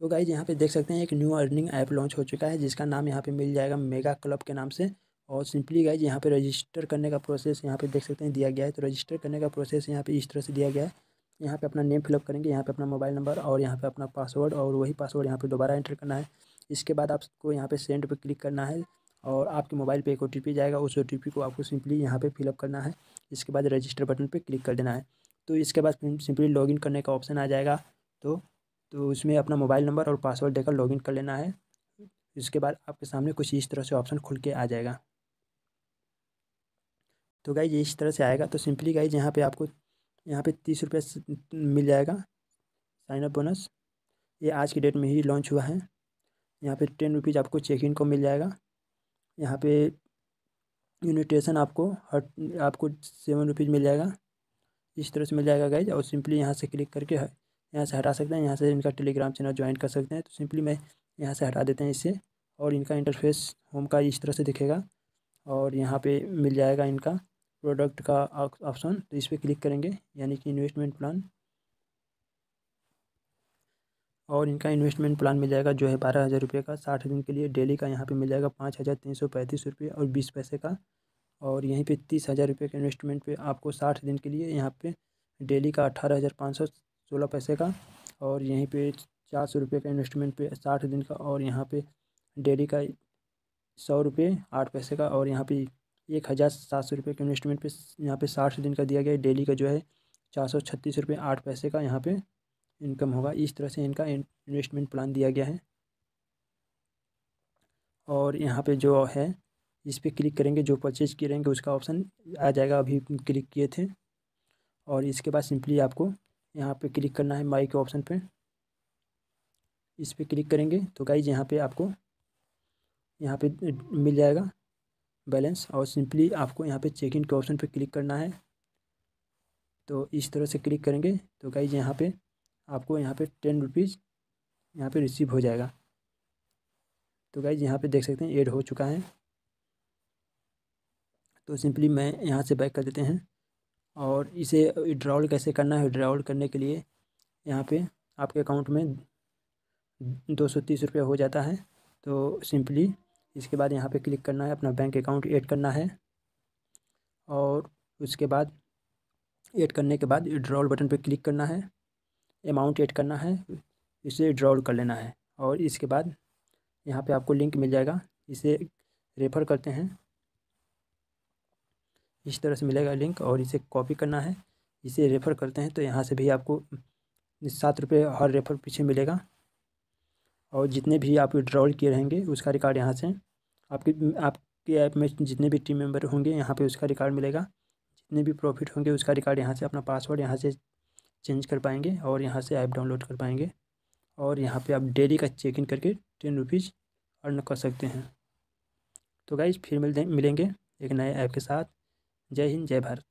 तो गाइज यहाँ पे देख सकते हैं एक न्यू अर्निंग ऐप लॉन्च हो चुका है जिसका नाम यहाँ पे मिल जाएगा मेगा क्लब के नाम से और सिंपली गाइज यहाँ पे रजिस्टर करने का प्रोसेस यहाँ पे देख सकते हैं दिया गया है तो रजिस्टर करने का प्रोसेस यहाँ पे इस तरह से दिया गया है यहाँ पे अपना नेम फिलअप करेंगे यहाँ पे अपना मोबाइल नंबर और यहाँ पे अपना पासवर्ड और वही पासवर्ड यहाँ पर दोबारा एंटर करना है इसके बाद आपको यहाँ पर सेंड पर क्लिक करना है और आपके मोबाइल पर एक ओ जाएगा उस ओ को आपको सिंपली यहाँ पर फिलअप करना है इसके बाद रजिस्टर बटन पर क्लिक कर देना है तो इसके बाद सिंपली लॉग करने का ऑप्शन आ जाएगा तो तो उसमें अपना मोबाइल नंबर और पासवर्ड देकर लॉगिन कर लेना है इसके बाद आपके सामने कुछ इस तरह से ऑप्शन खुल के आ जाएगा तो गाइज इस तरह से आएगा तो सिंपली गाइज यहाँ पे आपको यहाँ पे तीस रुपये मिल जाएगा साइन अप बोनस ये आज की डेट में ही लॉन्च हुआ है यहाँ पे टेन रुपीज़ आपको चेक इन को मिल जाएगा यहाँ पे यूनिटेशन आपको हर आपको सेवन रुपीज़ मिल जाएगा इस तरह से मिल जाएगा गाइज और सिंपली यहाँ से क्लिक करके यहाँ से हटा सकते हैं यहाँ से इनका टेलीग्राम चैनल ज्वाइन कर सकते हैं तो सिंपली मैं यहाँ से हटा देते हैं इससे और इनका इंटरफेस होम का इस तरह से दिखेगा और यहाँ पे मिल जाएगा इनका प्रोडक्ट का ऑप्शन तो इस पर क्लिक करेंगे यानी कि इन्वेस्टमेंट प्लान और इनका इन्वेस्टमेंट प्लान मिल जाएगा जो है बारह हज़ार रुपये का साठ दिन के लिए डेली का यहाँ पे मिल जाएगा पाँच हज़ार तीन सौ पैंतीस रुपये और बीस पैसे का और यहीं पे तीस हज़ार रुपये के इन्वेस्टमेंट पे आपको साठ दिन के लिए यहाँ पे डेली का अठारह हज़ार पाँच सौ सोलह पैसे का और यहीं पे चार सौ रुपये का इन्वेस्टमेंट पे साठ दिन का और यहाँ पे डेली का सौ रुपये आठ पैसे का और यहाँ पे एक हज़ार सात सौ रुपये के इन्वेस्टमेंट पे यहाँ पे साठ दिन का दिया गया डेली का जो है चार सौ छत्तीस रुपये आठ पैसे का यहाँ पे इनकम होगा इस तरह से इनका इन्वेस्टमेंट प्लान दिया गया है और यहाँ पे जो है इस पर क्लिक करेंगे जो परचेज किए रहेंगे उसका ऑप्शन आ जाएगा अभी क्लिक किए थे और इसके बाद सिंपली आपको यहाँ पे क्लिक करना है माई के ऑप्शन पे इस पर क्लिक करेंगे तो गाइज यहाँ पे आपको यहाँ पे मिल जाएगा बैलेंस और सिंपली आपको यहाँ पे चेक इन के ऑप्शन पे क्लिक करना है तो इस तरह से क्लिक करेंगे तो गाइज यहाँ पे आपको यहाँ पे टेन रुपीज़ यहाँ पे रिसीव हो जाएगा तो गाइज यहाँ पे देख सकते हैं एड हो चुका है तो सिंपली मैं यहाँ से बैक कर देते हैं और इसे विड्रावल कैसे करना है विड्रावल करने के लिए यहाँ पे आपके अकाउंट में दो सौ तीस रुपये हो जाता है तो सिंपली इसके बाद यहाँ पे क्लिक करना है अपना बैंक अकाउंट ऐड करना है और उसके बाद ऐड करने के बाद विड्रावल बटन पर क्लिक करना है अमाउंट ऐड करना है इसे विड्रावल कर लेना है और इसके बाद यहाँ पर आपको लिंक मिल जाएगा इसे रेफ़र करते हैं इस तरह से मिलेगा लिंक और इसे कॉपी करना है इसे रेफ़र करते हैं तो यहाँ से भी आपको सात रुपये हर रेफ़र पीछे मिलेगा और जितने भी आप विड्रॉल किए रहेंगे उसका रिकॉर्ड यहाँ से आपके आपके ऐप में जितने भी टीम मेंबर होंगे यहाँ पे उसका रिकॉर्ड मिलेगा जितने भी प्रॉफिट होंगे उसका रिकॉर्ड यहाँ से अपना पासवर्ड यहाँ से चेंज कर पाएंगे और यहाँ से ऐप डाउनलोड कर पाएंगे और यहाँ पे आप डेली का चेक इन करके टेन रुपीज़ अर्न कर सकते हैं तो गाइज फिर मिलते मिलेंगे एक नए ऐप के साथ जय हिंद जय भारत